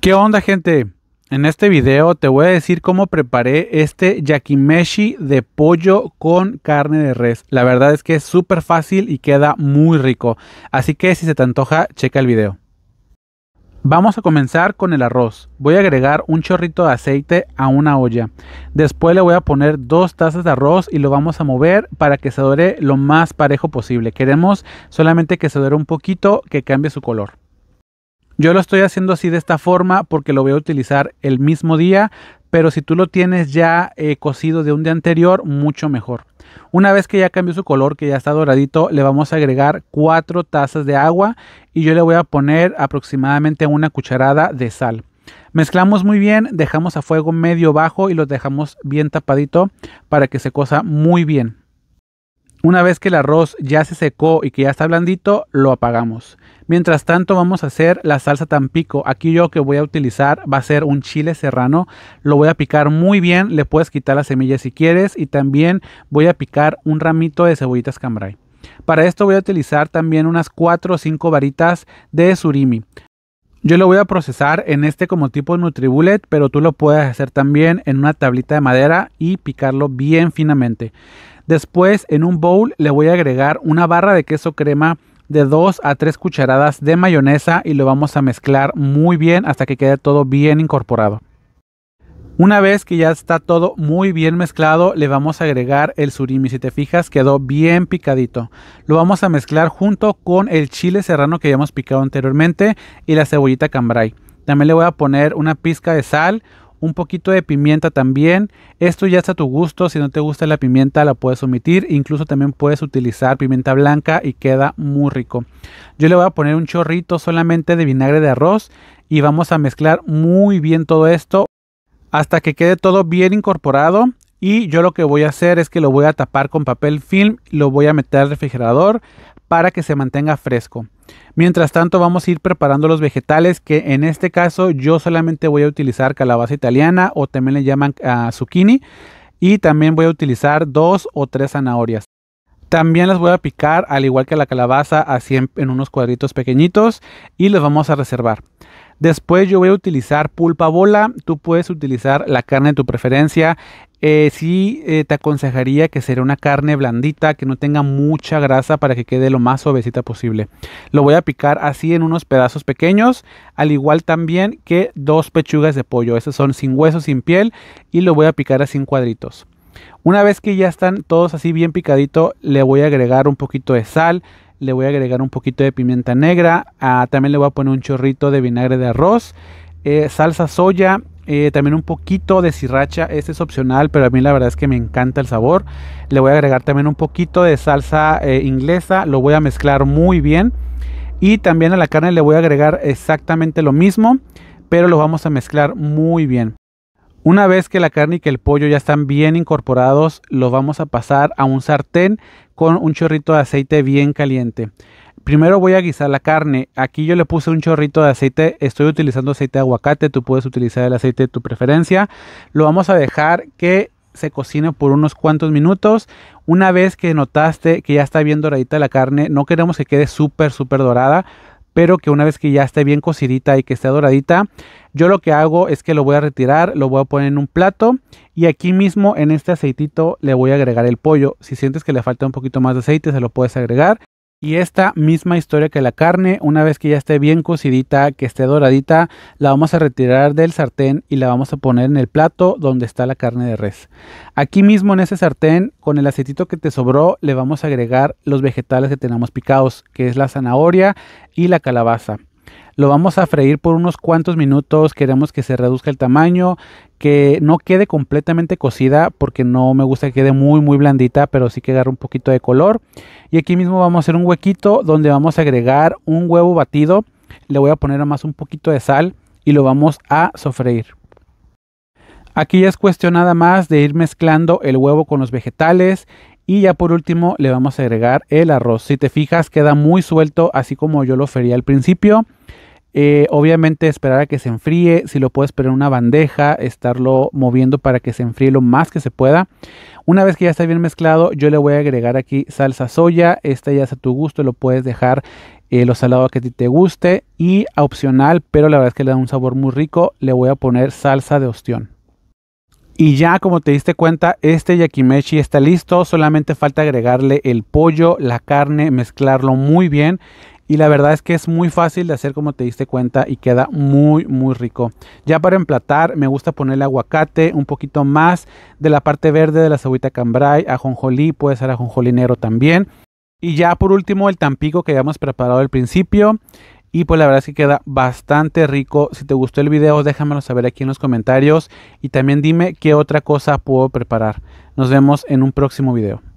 ¿Qué onda gente? En este video te voy a decir cómo preparé este yakimeshi de pollo con carne de res. La verdad es que es súper fácil y queda muy rico. Así que si se te antoja, checa el video. Vamos a comenzar con el arroz. Voy a agregar un chorrito de aceite a una olla. Después le voy a poner dos tazas de arroz y lo vamos a mover para que se dore lo más parejo posible. Queremos solamente que se dore un poquito, que cambie su color. Yo lo estoy haciendo así de esta forma porque lo voy a utilizar el mismo día, pero si tú lo tienes ya eh, cocido de un día anterior, mucho mejor. Una vez que ya cambió su color, que ya está doradito, le vamos a agregar 4 tazas de agua y yo le voy a poner aproximadamente una cucharada de sal. Mezclamos muy bien, dejamos a fuego medio bajo y lo dejamos bien tapadito para que se cosa muy bien. Una vez que el arroz ya se secó y que ya está blandito, lo apagamos. Mientras tanto vamos a hacer la salsa tampico. Aquí yo que voy a utilizar va a ser un chile serrano. Lo voy a picar muy bien, le puedes quitar las semillas si quieres y también voy a picar un ramito de cebollitas cambray. Para esto voy a utilizar también unas 4 o 5 varitas de surimi. Yo lo voy a procesar en este como tipo Nutribullet, pero tú lo puedes hacer también en una tablita de madera y picarlo bien finamente. Después en un bowl le voy a agregar una barra de queso crema de 2 a 3 cucharadas de mayonesa y lo vamos a mezclar muy bien hasta que quede todo bien incorporado. Una vez que ya está todo muy bien mezclado, le vamos a agregar el surimi. Si te fijas, quedó bien picadito. Lo vamos a mezclar junto con el chile serrano que ya hemos picado anteriormente y la cebollita cambray. También le voy a poner una pizca de sal, un poquito de pimienta también. Esto ya está a tu gusto. Si no te gusta la pimienta, la puedes omitir. Incluso también puedes utilizar pimienta blanca y queda muy rico. Yo le voy a poner un chorrito solamente de vinagre de arroz y vamos a mezclar muy bien todo esto hasta que quede todo bien incorporado y yo lo que voy a hacer es que lo voy a tapar con papel film, lo voy a meter al refrigerador para que se mantenga fresco. Mientras tanto vamos a ir preparando los vegetales que en este caso yo solamente voy a utilizar calabaza italiana o también le llaman ah, zucchini y también voy a utilizar dos o tres zanahorias. También las voy a picar, al igual que la calabaza, así en, unos cuadritos pequeñitos y los vamos a reservar. Después yo voy a utilizar pulpa bola, tú puedes utilizar la carne de tu preferencia. Si eh, sí eh, te aconsejaría que sea una carne blandita, que no tenga mucha grasa para que quede lo más suavecita posible. Lo voy a picar así en unos pedazos pequeños, al igual también que dos pechugas de pollo. Esas son sin hueso, sin piel y lo voy a picar así en cuadritos. Una vez que ya están todos así bien picadito, le voy a agregar un poquito de sal, le voy a agregar un poquito de pimienta negra, ah, también le voy a poner un chorrito de vinagre de arroz, eh, salsa soya, eh, también un poquito de sriracha, este es opcional, pero a mí la verdad es que me encanta el sabor. Le voy a agregar también un poquito de salsa eh, inglesa, lo voy a mezclar muy bien. Y también a la carne le voy a agregar exactamente lo mismo, pero lo vamos a mezclar muy bien. Una vez que la carne y que el pollo ya están bien incorporados, los vamos a pasar a un sartén con un chorrito de aceite bien caliente. Primero voy a guisar la carne. Aquí yo le puse un chorrito de aceite. Estoy utilizando aceite de aguacate. Tú puedes utilizar el aceite de tu preferencia. Lo vamos a dejar que se cocine por unos cuantos minutos. Una vez que notaste que ya está bien doradita la carne, no queremos que quede súper, súper dorada pero que una vez que ya esté bien cocidita y que esté doradita, yo lo que hago es que lo voy a retirar, lo voy a poner en un plato y aquí mismo en este aceitito le voy a agregar el pollo. Si sientes que le falta un poquito más de aceite, se lo puedes agregar. Y esta misma historia que la carne, una vez que ya esté bien cocidita, que esté doradita, la vamos a retirar del sartén y la vamos a poner en el plato donde está la carne de res. Aquí mismo en ese sartén, con el aceitito que te sobró, le vamos a agregar los vegetales que tenemos picados, que es la zanahoria y la calabaza. Lo vamos a freír por unos cuantos minutos, queremos que se reduzca el tamaño, que no quede completamente cocida porque no me gusta que quede muy muy blandita, pero sí que agarre un poquito de color. Y aquí mismo vamos a hacer un huequito donde vamos a agregar un huevo batido. Le voy a poner más un poquito de sal y lo vamos a sofreír. Aquí ya es cuestión nada más de ir mezclando el huevo con los vegetales y ya por último le vamos a agregar el arroz. Si te fijas queda muy suelto así como yo lo fería al principio. Eh, obviamente esperar a que se enfríe, si lo puedes poner en una bandeja, estarlo moviendo para que se enfríe lo más que se pueda. Una vez que ya está bien mezclado, yo le voy a agregar aquí salsa soya, esta ya es a tu gusto, lo puedes dejar eh, lo salado que a ti te guste y opcional, pero la verdad es que le da un sabor muy rico, le voy a poner salsa de ostión. Y ya como te diste cuenta, este yakimeshi está listo, solamente falta agregarle el pollo, la carne, mezclarlo muy bien y la verdad es que es muy fácil de hacer como te diste cuenta y queda muy muy rico. Ya para emplatar me gusta ponerle aguacate, un poquito más de la parte verde de la cebollita cambrai, ajonjolí, puede ser ajonjolí negro también. Y ya por último el tampico que habíamos preparado al principio. Y pues la verdad es que queda bastante rico. Si te gustó el video, déjamelo saber aquí en los comentarios. Y también dime qué otra cosa puedo preparar. Nos vemos en un próximo video.